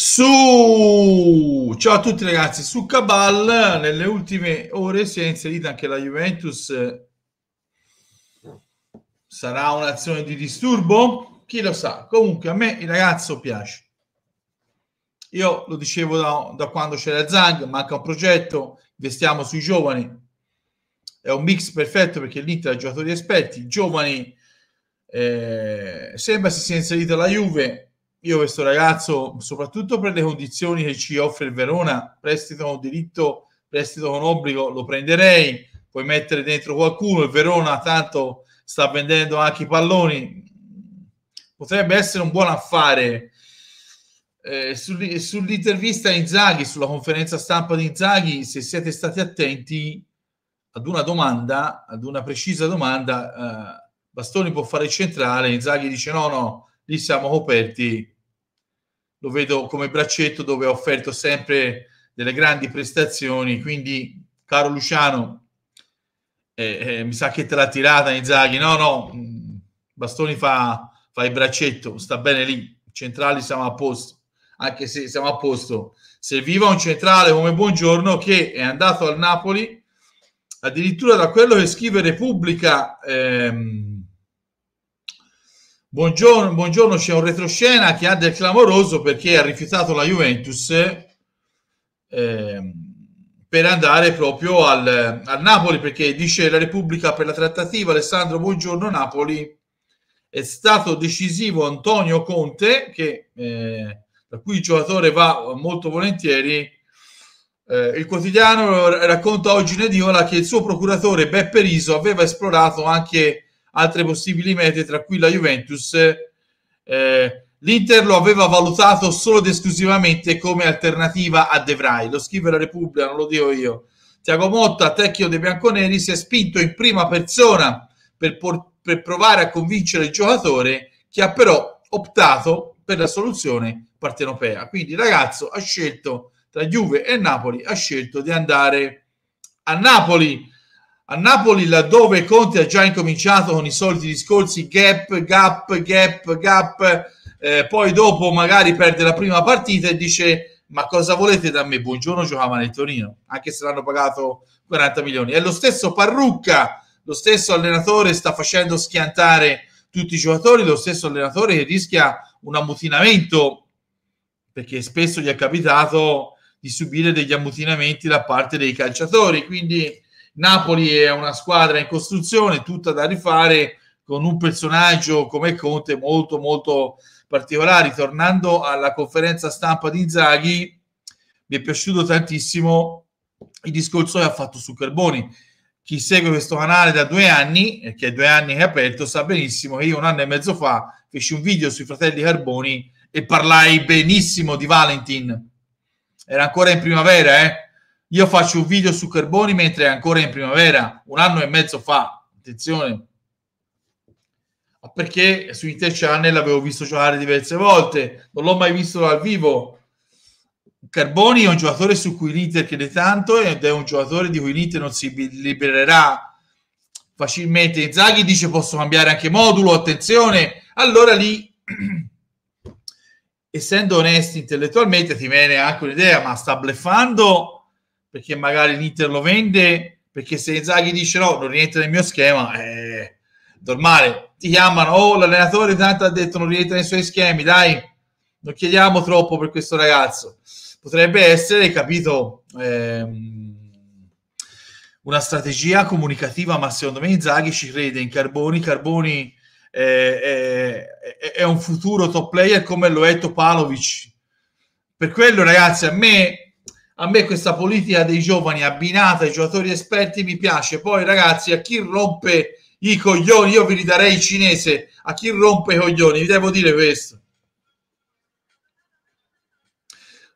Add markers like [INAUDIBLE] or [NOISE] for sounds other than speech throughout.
Su, ciao a tutti ragazzi, su Cabal nelle ultime ore si è inserita anche la Juventus. Sarà un'azione di disturbo? Chi lo sa. Comunque a me il ragazzo piace. Io lo dicevo da, da quando c'era Zang, manca un progetto, investiamo sui giovani. È un mix perfetto perché l'Inter ha giocatori esperti, giovani. Eh, sembra si sia inserita la Juve, io questo ragazzo, soprattutto per le condizioni che ci offre il Verona, prestito con diritto, prestito con obbligo, lo prenderei, puoi mettere dentro qualcuno, il Verona tanto sta vendendo anche i palloni, potrebbe essere un buon affare. Eh, sull'intervista Inzaghi, sulla conferenza stampa di Inzaghi, se siete stati attenti ad una domanda, ad una precisa domanda, eh, Bastoni può fare il centrale, Inzaghi dice no, no, lì siamo coperti lo vedo come braccetto dove ha offerto sempre delle grandi prestazioni, quindi caro Luciano, eh, eh, mi sa che te l'ha tirata Inzaghi, no no, mm, Bastoni fa, fa il braccetto, sta bene lì, centrali siamo a posto, anche se siamo a posto, serviva un centrale come Buongiorno che è andato al Napoli, addirittura da quello che scrive Repubblica... Ehm, Buongiorno, buongiorno, c'è un retroscena che ha del clamoroso perché ha rifiutato la Juventus eh, per andare proprio al, al, Napoli perché dice la Repubblica per la trattativa Alessandro Buongiorno Napoli è stato decisivo Antonio Conte che, eh, da cui il giocatore va molto volentieri eh, il quotidiano racconta oggi Nediola che il suo procuratore Beppe Riso aveva esplorato anche altre possibili mete, tra cui la Juventus. Eh, L'Inter lo aveva valutato solo ed esclusivamente come alternativa a De Vrij, lo scrive la Repubblica, non lo dico io. Tiago Motta, tecnico dei bianconeri, si è spinto in prima persona per, por- per provare a convincere il giocatore che ha però optato per la soluzione partenopea. Quindi il ragazzo ha scelto tra Juve e Napoli, ha scelto di andare a Napoli. A Napoli, laddove Conte ha già incominciato con i soliti discorsi gap, gap, gap, gap, eh, poi dopo magari perde la prima partita e dice ma cosa volete da me? Buongiorno, giocava nel Torino, anche se l'hanno pagato 40 milioni. E lo stesso Parrucca, lo stesso allenatore sta facendo schiantare tutti i giocatori, lo stesso allenatore che rischia un ammutinamento perché spesso gli è capitato di subire degli ammutinamenti da parte dei calciatori, quindi Napoli è una squadra in costruzione, tutta da rifare con un personaggio come Conte molto molto particolare. Tornando alla conferenza stampa di Zaghi, mi è piaciuto tantissimo il discorso che ha fatto su Carboni. Chi segue questo canale da due anni, e che è due anni che è aperto, sa benissimo che io un anno e mezzo fa feci un video sui fratelli Carboni e parlai benissimo di Valentin. Era ancora in primavera, eh? Io faccio un video su Carboni mentre è ancora in primavera, un anno e mezzo fa. Attenzione. Perché su Interchannel l'avevo visto giocare diverse volte, non l'ho mai visto dal vivo. Carboni è un giocatore su cui l'Inter crede tanto ed è un giocatore di cui l'Inter non si libererà facilmente. Zaghi dice posso cambiare anche modulo, attenzione. Allora lì, [CLEARS THROAT] essendo onesti intellettualmente, ti viene anche un'idea, ma sta bleffando perché magari l'Inter lo vende, perché se Zaghi dice no, non rientra nel mio schema, è normale. Ti chiamano, oh l'allenatore tanto ha detto non rientra nei suoi schemi, dai, non chiediamo troppo per questo ragazzo. Potrebbe essere, capito, ehm, una strategia comunicativa, ma secondo me Zaghi ci crede in Carboni, Carboni... Eh, è, è, è, un futuro top player come lo è Topalovic. Per quello, ragazzi, a me a me questa politica dei giovani abbinata ai giocatori esperti mi piace. Poi ragazzi, a chi rompe i coglioni, io vi ridarei il cinese, a chi rompe i coglioni, vi devo dire questo.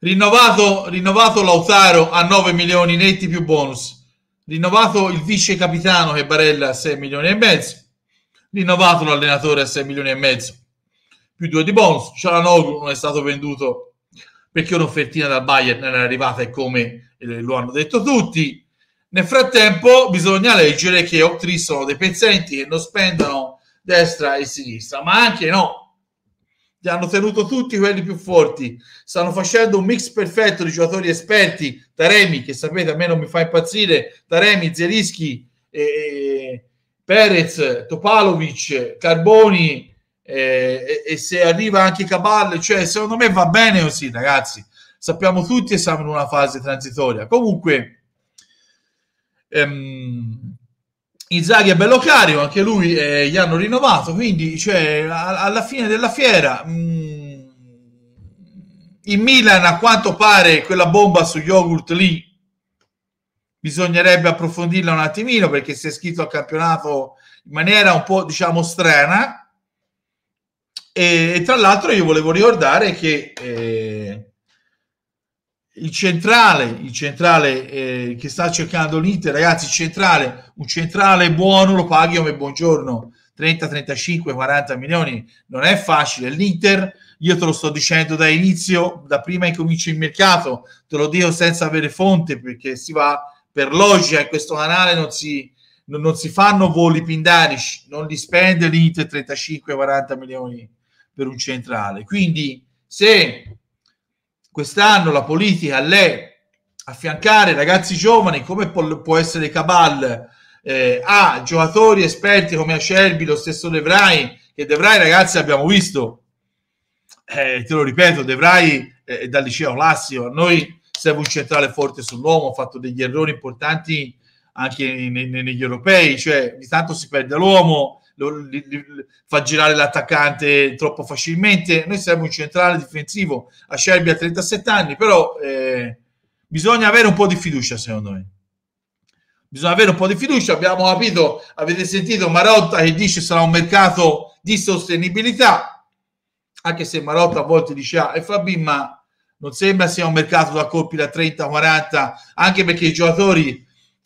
Rinnovato, rinnovato Lautaro a 9 milioni netti più bonus. Rinnovato il vice capitano che Barella a 6 milioni e mezzo. Rinnovato l'allenatore a 6 milioni e mezzo. Più due di bonus. Cialanoglu non è stato venduto perché un'offertina dal Bayern era arrivata e come eh, lo hanno detto tutti. Nel frattempo bisogna leggere che Octree sono dei pezzenti che non spendono destra e sinistra, ma anche no. Li hanno tenuto tutti quelli più forti. Stanno facendo un mix perfetto di giocatori esperti. Taremi, che sapete a me non mi fa impazzire, Taremi, Zerischi, eh, eh, Perez, Topalovic, Carboni, eh, e, e, se arriva anche Cabal, cioè secondo me va bene così ragazzi, sappiamo tutti che siamo in una fase transitoria. Comunque, ehm, Inzaghi è bello carico, anche lui eh, gli hanno rinnovato, quindi cioè, a, alla fine della fiera... Mh, mm, in Milan a quanto pare quella bomba su yogurt lì bisognerebbe approfondirla un attimino perché si è scritto al campionato in maniera un po' diciamo strana e, e tra l'altro io volevo ricordare che eh, il centrale, il centrale eh, che sta cercando l'Inter, ragazzi, il centrale, un centrale buono lo paghi come buongiorno, 30, 35, 40 milioni, non è facile. L'Inter, io te lo sto dicendo da inizio, da prima che cominci il mercato, te lo dico senza avere fonte perché si va per logica in questo canale, non si, non si fanno voli pindarici, non li spende l'Inter 35, 40 milioni per un centrale. Quindi se quest'anno la politica l'è affiancare ragazzi giovani come può, essere Cabal eh, a giocatori esperti come Acerbi, lo stesso Devrai, che Devrai ragazzi abbiamo visto, eh, te lo ripeto, Devrai eh, dal liceo classico, a noi serve un centrale forte sull'uomo, ha fatto degli errori importanti anche in, in, negli europei, cioè di tanto si perde l'uomo, lo, fa girare l'attaccante troppo facilmente. Noi siamo un centrale difensivo, a Shelby a 37 anni, però eh, bisogna avere un po' di fiducia, secondo me. Bisogna avere un po' di fiducia, abbiamo capito, avete sentito Marotta che dice sarà un mercato di sostenibilità, anche se Marotta a volte dice ah, e Fabi, ma non sembra sia un mercato da colpi da 30-40, anche perché i giocatori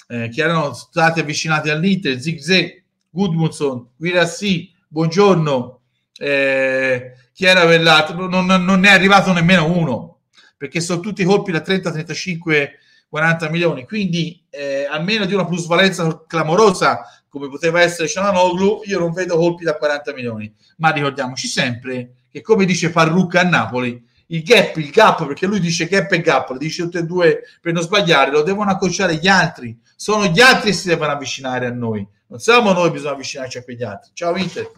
eh, che erano stati avvicinati all'Inter, Zig Zag, Goodmanson, Guirassi, Buongiorno, eh, chi era quell'altro? Non, non, non, è arrivato nemmeno uno, perché sono tutti colpi da 30, 35, 40 milioni. Quindi, eh, almeno di una plusvalenza clamorosa come poteva essere Ciananoglu, io non vedo colpi da 40 milioni. Ma ricordiamoci sempre che, come dice Farrucca a Napoli, il gap, il gap, perché lui dice gap e gap, lo dice tutti e due per non sbagliare, lo devono accorciare gli altri. Sono gli altri che si devono avvicinare a noi non siamo noi, bisogna avvicinarci a quegli altri. Ciao Inter.